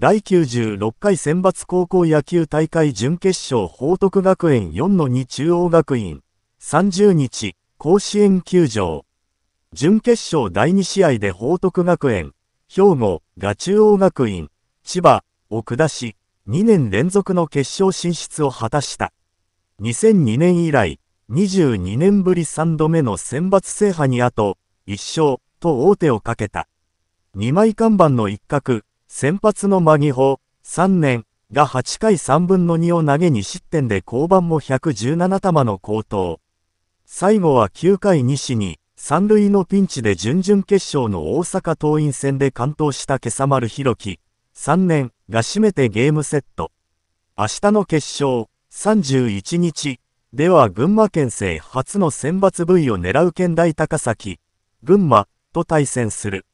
第96回選抜高校野球大会準決勝報徳学園4の2中央学院30日甲子園球場準決勝第2試合で報徳学園兵庫が中央学院千葉を下し2年連続の決勝進出を果たした2002年以来22年ぶり3度目の選抜制覇にあと1勝と王手をかけた2枚看板の一角先発のマギホ、3年が8回3分の2を投げ2失点で降板も117球の高騰。最後は9回死に、三塁のピンチで準々決勝の大阪桐蔭戦で完投した今朝丸弘樹、3年が締めてゲームセット。明日の決勝、31日、では群馬県勢初の選抜部位を狙う県大高崎、群馬と対戦する。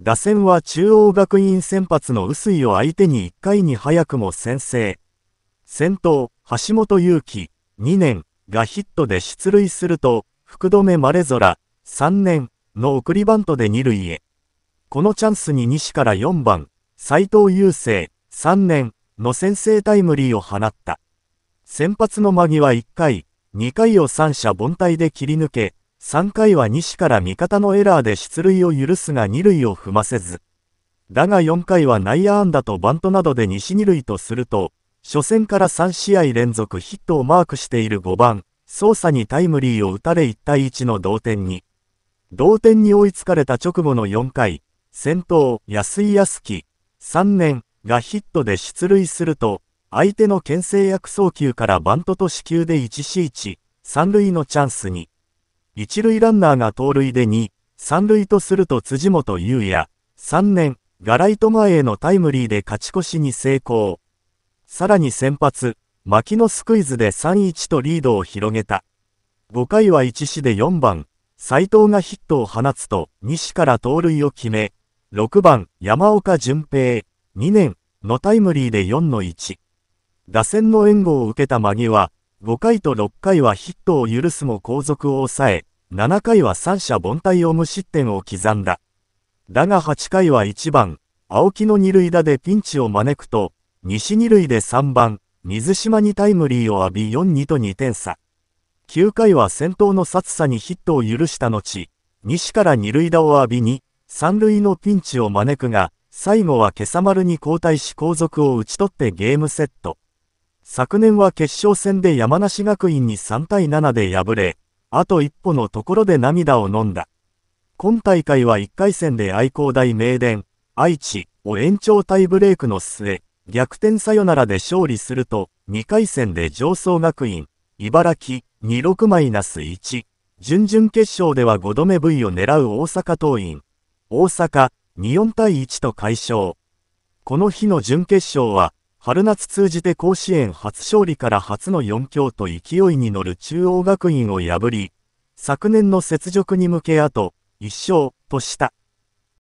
打線は中央学院先発の臼井を相手に1回に早くも先制。先頭、橋本勇希、2年がヒットで出塁すると、福留稀空、3年の送りバントで2塁へ。このチャンスに西から4番、斎藤佑生、3年の先制タイムリーを放った。先発の間際1回、2回を三者凡退で切り抜け、3回は西から味方のエラーで出塁を許すが2塁を踏ませず。だが4回は内野安打とバントなどで西2塁とすると、初戦から3試合連続ヒットをマークしている5番、操作にタイムリーを打たれ1対1の同点に。同点に追いつかれた直後の4回、先頭、安井康樹、3年がヒットで出塁すると、相手の牽制役送球からバントと死球で1 c 1、3塁のチャンスに。一塁ランナーが盗塁で2、三塁とすると辻本優也、3年、ガライト前へのタイムリーで勝ち越しに成功。さらに先発、牧野スクイズで3-1とリードを広げた。5回は1死で4番、斎藤がヒットを放つと、西から盗塁を決め、6番、山岡淳平、2年のタイムリーで4の1。打線の援護を受けた間際、5回と6回はヒットを許すも後続を抑え、7回は三者凡退を無失点を刻んだ。だが8回は1番、青木の二塁打でピンチを招くと、西二塁で3番、水島にタイムリーを浴び4-2と2点差。9回は先頭の殺さにヒットを許した後、西から二塁打を浴びに、三塁のピンチを招くが、最後は今朝丸に交代し後続を打ち取ってゲームセット。昨年は決勝戦で山梨学院に3対7で敗れ、あと一歩のところで涙を飲んだ。今大会は1回戦で愛工大名電、愛知を延長タイブレークの末、逆転サヨナラで勝利すると、2回戦で上層学院、茨城、26-1、準々決勝では5度目 V を狙う大阪桐蔭、大阪、24対1と解消。この日の準決勝は、春夏通じて甲子園初勝利から初の4強と勢いに乗る中央学院を破り、昨年の雪辱に向けあと、1勝とした。